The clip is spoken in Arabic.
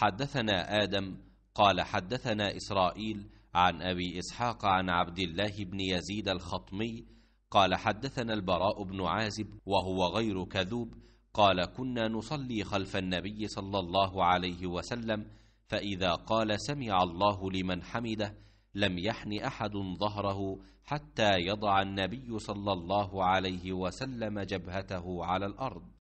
حدثنا آدم قال حدثنا إسرائيل عن أبي إسحاق عن عبد الله بن يزيد الخطمي قال حدثنا البراء بن عازب وهو غير كذوب قال كنا نصلي خلف النبي صلى الله عليه وسلم فإذا قال سمع الله لمن حمده لم يحن أحد ظهره حتى يضع النبي صلى الله عليه وسلم جبهته على الأرض